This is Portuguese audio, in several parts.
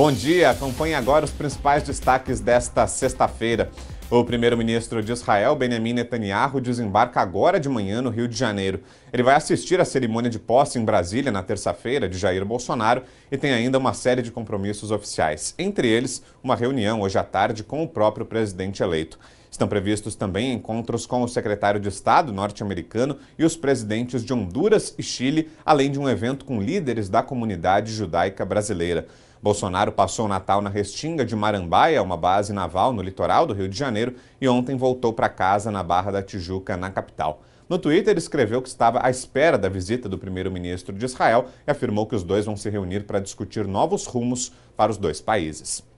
Bom dia, acompanhe agora os principais destaques desta sexta-feira. O primeiro-ministro de Israel, Benjamin Netanyahu, desembarca agora de manhã no Rio de Janeiro. Ele vai assistir à cerimônia de posse em Brasília na terça-feira de Jair Bolsonaro e tem ainda uma série de compromissos oficiais, entre eles uma reunião hoje à tarde com o próprio presidente eleito. Estão previstos também encontros com o secretário de Estado norte-americano e os presidentes de Honduras e Chile, além de um evento com líderes da comunidade judaica brasileira. Bolsonaro passou o Natal na Restinga de Marambaia, uma base naval no litoral do Rio de Janeiro, e ontem voltou para casa na Barra da Tijuca, na capital. No Twitter, escreveu que estava à espera da visita do primeiro-ministro de Israel e afirmou que os dois vão se reunir para discutir novos rumos para os dois países.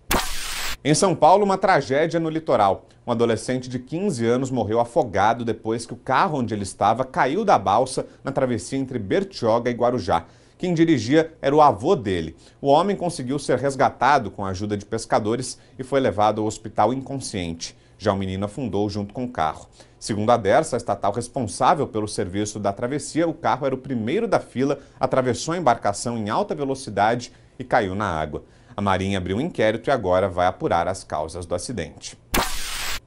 Em São Paulo, uma tragédia no litoral. Um adolescente de 15 anos morreu afogado depois que o carro onde ele estava caiu da balsa na travessia entre Bertioga e Guarujá. Quem dirigia era o avô dele. O homem conseguiu ser resgatado com a ajuda de pescadores e foi levado ao hospital inconsciente. Já o menino afundou junto com o carro. Segundo a Dersa, a estatal responsável pelo serviço da travessia, o carro era o primeiro da fila, atravessou a embarcação em alta velocidade e caiu na água. A Marinha abriu um inquérito e agora vai apurar as causas do acidente.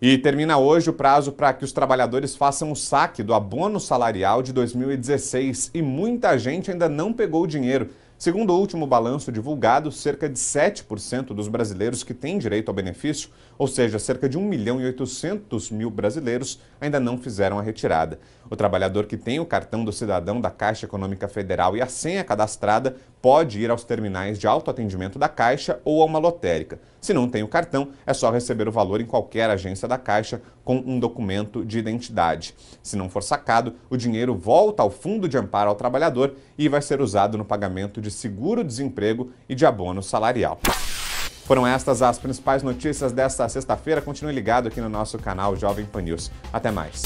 E termina hoje o prazo para que os trabalhadores façam o saque do abono salarial de 2016 e muita gente ainda não pegou o dinheiro. Segundo o último balanço divulgado, cerca de 7% dos brasileiros que têm direito ao benefício, ou seja, cerca de 1 milhão e 800 mil brasileiros, ainda não fizeram a retirada. O trabalhador que tem o cartão do cidadão da Caixa Econômica Federal e a senha cadastrada pode ir aos terminais de autoatendimento da Caixa ou a uma lotérica. Se não tem o cartão, é só receber o valor em qualquer agência da Caixa com um documento de identidade. Se não for sacado, o dinheiro volta ao Fundo de Amparo ao Trabalhador e vai ser usado no pagamento de seguro-desemprego e de abono salarial. Foram estas as principais notícias desta sexta-feira. Continue ligado aqui no nosso canal Jovem Pan News. Até mais.